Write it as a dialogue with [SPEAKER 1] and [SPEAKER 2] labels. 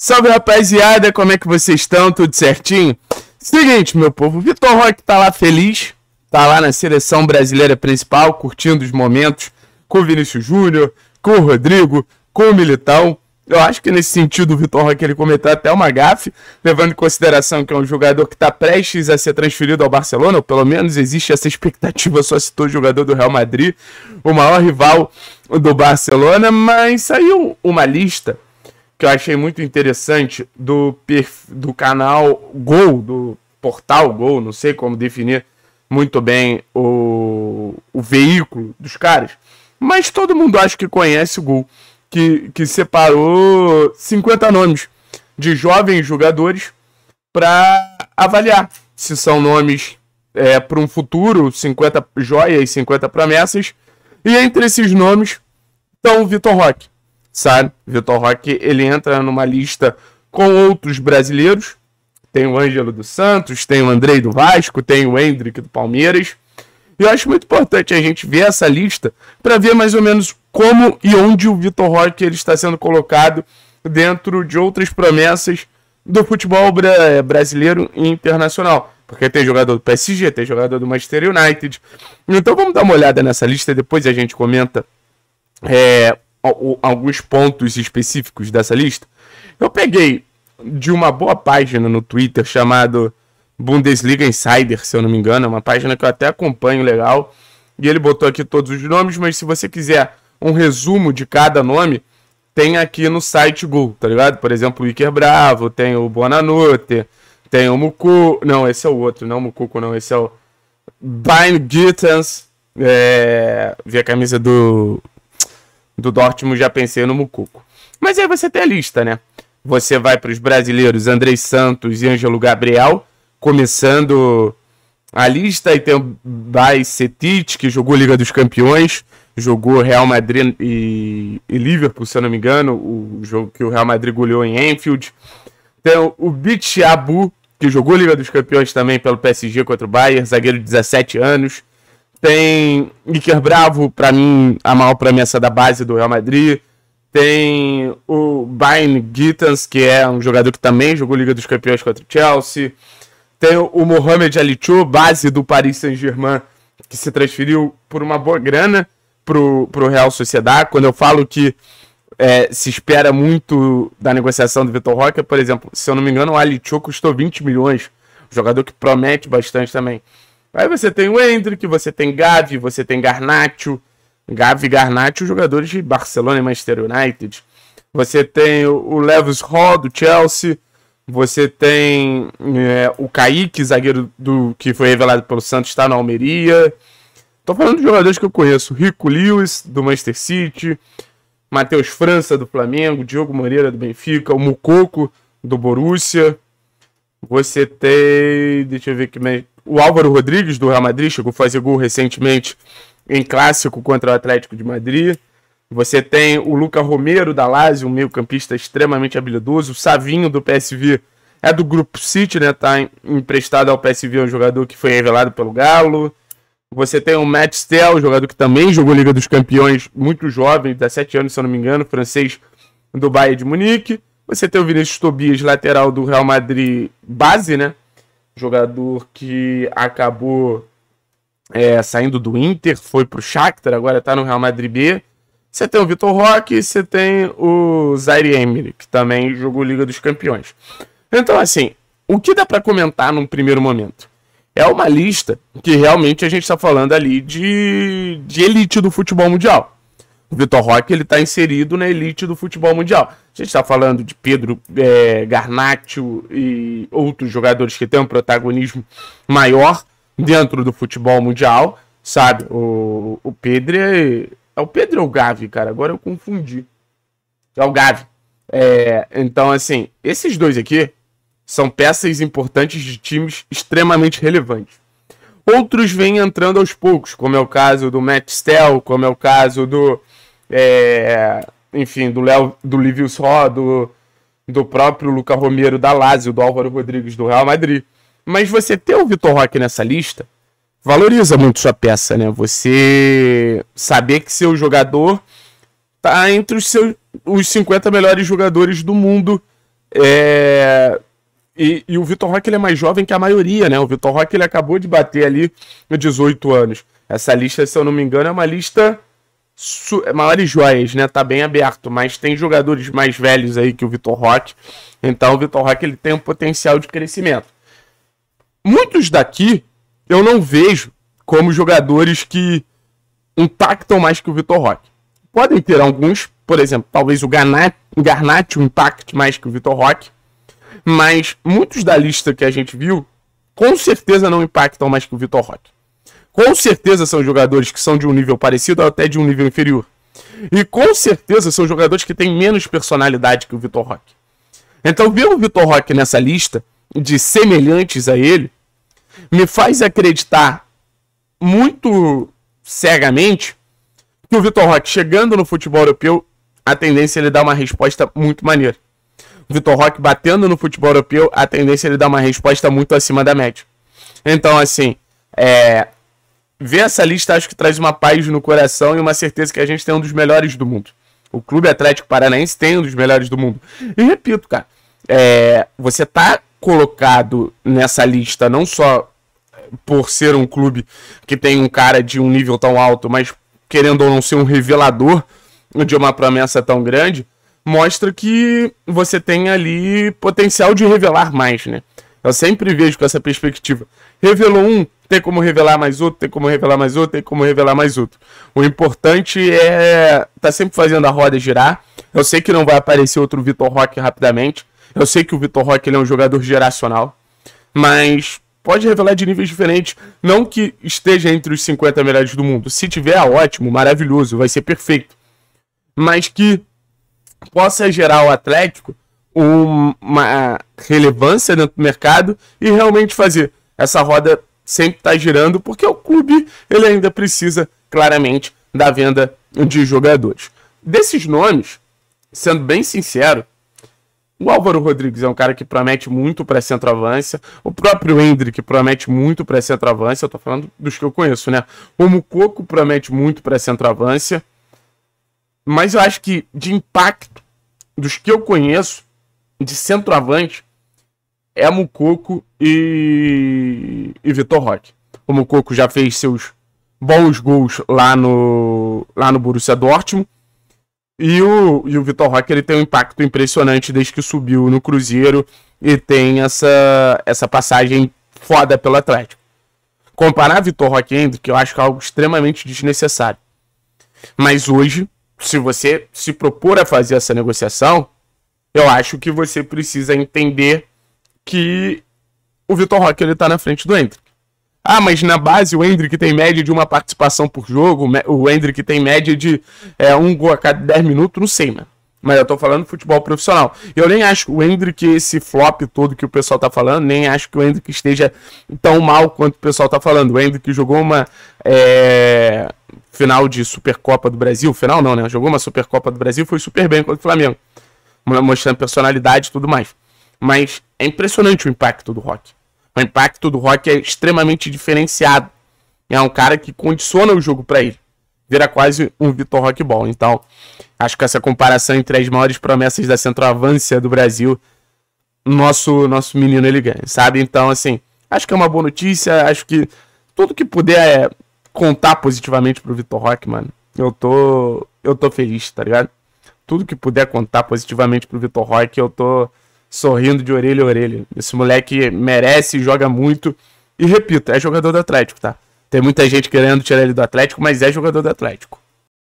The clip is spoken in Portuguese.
[SPEAKER 1] Salve rapaziada, como é que vocês estão? Tudo certinho? Seguinte, meu povo, o Vitor Roque tá lá feliz, tá lá na seleção brasileira principal, curtindo os momentos com o Vinícius Júnior, com o Rodrigo, com o Militão. Eu acho que nesse sentido o Vitor Roque ele cometeu até uma gafe, levando em consideração que é um jogador que está prestes a ser transferido ao Barcelona, ou pelo menos existe essa expectativa, só citou o jogador do Real Madrid, o maior rival do Barcelona, mas saiu uma lista que eu achei muito interessante do, do canal Gol, do portal Gol, não sei como definir muito bem o, o veículo dos caras, mas todo mundo acho que conhece o Gol, que, que separou 50 nomes de jovens jogadores para avaliar se são nomes é, para um futuro, 50 joias, 50 promessas, e entre esses nomes estão o Vitor Roque sabe? Vitor Roque, ele entra numa lista com outros brasileiros. Tem o Ângelo do Santos, tem o Andrei do Vasco, tem o Hendrick do Palmeiras. E eu acho muito importante a gente ver essa lista para ver mais ou menos como e onde o Vitor Roque ele está sendo colocado dentro de outras promessas do futebol bra brasileiro e internacional. Porque tem jogador do PSG, tem jogador do Manchester United. Então vamos dar uma olhada nessa lista, depois a gente comenta é, alguns pontos específicos dessa lista. Eu peguei de uma boa página no Twitter chamado Bundesliga Insider, se eu não me engano, é uma página que eu até acompanho legal. E ele botou aqui todos os nomes, mas se você quiser um resumo de cada nome, tem aqui no site Google tá ligado? Por exemplo, o Iker Bravo, tem o Bonanote tem o Muku. Não, esse é o outro, não o Mucuco, não. Esse é o Bein Gittens. É... Vi a camisa do do Dortmund já pensei no Mucuco. Mas aí você tem a lista, né? Você vai para os brasileiros Andrei Santos e Ângelo Gabriel, começando a lista. E tem o Bajcetic, que jogou Liga dos Campeões, jogou Real Madrid e, e Liverpool, se eu não me engano, o jogo que o Real Madrid goleou em Enfield. Tem o Bichabu, que jogou Liga dos Campeões também pelo PSG contra o Bayern, zagueiro de 17 anos. Tem Iker Bravo, para mim, a maior promessa da base do Real Madrid. Tem o Bayern Gittans, que é um jogador que também jogou Liga dos Campeões contra o Chelsea. Tem o Mohamed Alichou, base do Paris Saint-Germain, que se transferiu por uma boa grana pro, pro Real Sociedade. Quando eu falo que é, se espera muito da negociação do Vitor Roque, por exemplo, se eu não me engano, o Alichou custou 20 milhões. Um jogador que promete bastante também. Aí você tem o Hendrick, você tem Gavi, você tem Garnacho. Gavi, Garnacho, jogadores de Barcelona e Manchester United. Você tem o Lewis Hall, do Chelsea. Você tem é, o Kaique, zagueiro do que foi revelado pelo Santos, está na Almeria. Tô falando de jogadores que eu conheço. Rico Lewis, do Manchester City. Matheus França, do Flamengo. Diogo Moreira, do Benfica. O Mucoco, do Borussia. Você tem... Deixa eu ver que o Álvaro Rodrigues, do Real Madrid, chegou a fazer gol recentemente em clássico contra o Atlético de Madrid. Você tem o Luca Romero da Lazio, um meio-campista extremamente habilidoso. O Savinho do PSV é do grupo City, né? Tá emprestado ao PSV, é um jogador que foi revelado pelo Galo. Você tem o Matt stell jogador que também jogou Liga dos Campeões, muito jovem, 17 anos, se eu não me engano, francês do Bayern de Munique. Você tem o Vinícius Tobias, lateral do Real Madrid, base, né? jogador que acabou é, saindo do Inter, foi pro Shakhtar, agora tá no Real Madrid B. Você tem o Vitor Roque, você tem o Zaire Emery, que também jogou Liga dos Campeões. Então, assim, o que dá para comentar num primeiro momento? É uma lista que realmente a gente está falando ali de, de elite do futebol mundial. O Vitor Roque ele está inserido na elite do futebol mundial. A gente está falando de Pedro é, Garnacho e outros jogadores que têm um protagonismo maior dentro do futebol mundial, sabe? O, o Pedro é, é o Pedro ou é o Gavi, cara? Agora eu confundi. É o Gavi. É, então, assim, esses dois aqui são peças importantes de times extremamente relevantes. Outros vêm entrando aos poucos, como é o caso do Matt Stell, como é o caso do é, enfim, do Léo, do Livio Só, do, do próprio Luca Romero da Lazio, do Álvaro Rodrigues do Real Madrid. Mas você ter o Vitor Roque nessa lista valoriza muito sua peça, né? Você saber que seu jogador tá entre os seus os 50 melhores jogadores do mundo. É... E, e, o Vitor Roque ele é mais jovem que a maioria, né? O Vitor Roque ele acabou de bater ali 18 anos. Essa lista, se eu não me engano, é uma lista maiores joias, né? Tá bem aberto, mas tem jogadores mais velhos aí que o Vitor Roque. Então o Vitor Roque ele tem um potencial de crescimento. Muitos daqui eu não vejo como jogadores que impactam mais que o Vitor Roque. Podem ter alguns, por exemplo, talvez o Garnacho impacte mais que o Vitor Roque, mas muitos da lista que a gente viu com certeza não impactam mais que o Vitor Roque com certeza são jogadores que são de um nível parecido ou até de um nível inferior. E com certeza são jogadores que têm menos personalidade que o Vitor Roque. Então, ver o Vitor Roque nessa lista de semelhantes a ele me faz acreditar muito cegamente que o Vitor Roque, chegando no futebol europeu, a tendência é ele dar uma resposta muito maneira. O Vitor Roque batendo no futebol europeu, a tendência é ele dar uma resposta muito acima da média. Então, assim, é, ver essa lista acho que traz uma paz no coração e uma certeza que a gente tem um dos melhores do mundo. O Clube Atlético Paranaense tem um dos melhores do mundo. E repito, cara, é, você tá colocado nessa lista não só por ser um clube que tem um cara de um nível tão alto, mas querendo ou não ser um revelador de uma promessa tão grande, mostra que você tem ali potencial de revelar mais, né? Eu sempre vejo com essa perspectiva. Revelou um, tem como revelar mais outro, tem como revelar mais outro, tem como revelar mais outro. O importante é tá sempre fazendo a roda girar. Eu sei que não vai aparecer outro Vitor Roque rapidamente. Eu sei que o Vitor Roque ele é um jogador geracional, mas pode revelar de níveis diferentes. Não que esteja entre os 50 melhores do mundo. Se tiver, é ótimo, maravilhoso, vai ser perfeito. Mas que possa gerar ao Atlético uma relevância dentro do mercado e realmente fazer essa roda sempre está girando, porque o clube ele ainda precisa claramente da venda de jogadores. Desses nomes, sendo bem sincero, o Álvaro Rodrigues é um cara que promete muito para centroavância. O próprio Hendrick promete muito para centroavância. Eu tô falando dos que eu conheço, né? O Mucoco promete muito para centroavância. Mas eu acho que de impacto dos que eu conheço, de centroavante, é Mucoco e, e Vitor Roque. O Mucoco já fez seus bons gols lá no, lá no Borussia Dortmund. E o, e o Vitor Roque ele tem um impacto impressionante desde que subiu no Cruzeiro e tem essa, essa passagem foda pelo Atlético. Comparar Vitor Roque e Hendrick eu acho que é algo extremamente desnecessário. Mas hoje, se você se propor a fazer essa negociação, eu acho que você precisa entender que o Vitor Roque ele tá na frente do Hendrick. Ah, mas na base o Hendrick tem média de uma participação por jogo, o Hendrick tem média de é, um gol a cada 10 minutos, não sei, mano. Mas eu tô falando futebol profissional. Eu nem acho que o Hendrick, esse flop todo que o pessoal tá falando, nem acho que o Hendrick esteja tão mal quanto o pessoal tá falando. O Hendrick jogou uma é, final de Supercopa do Brasil, final não, né? Jogou uma Supercopa do Brasil, foi super bem contra o Flamengo, mostrando personalidade e tudo mais. Mas é impressionante o impacto do rock. O impacto do rock é extremamente diferenciado. É um cara que condiciona o jogo para ele. Vira quase um Vitor Rockball. Então, acho que essa comparação entre as maiores promessas da centroavância do Brasil, nosso nosso menino ele ganha, sabe? Então, assim, acho que é uma boa notícia. Acho que tudo que puder é contar positivamente pro Vitor Rock, mano, eu tô eu tô feliz, tá ligado? Tudo que puder contar positivamente pro Vitor Rock, eu tô sorrindo de orelha a orelha. Esse moleque merece, joga muito. E repito, é jogador do Atlético, tá? Tem muita gente querendo tirar ele do Atlético, mas é jogador do Atlético.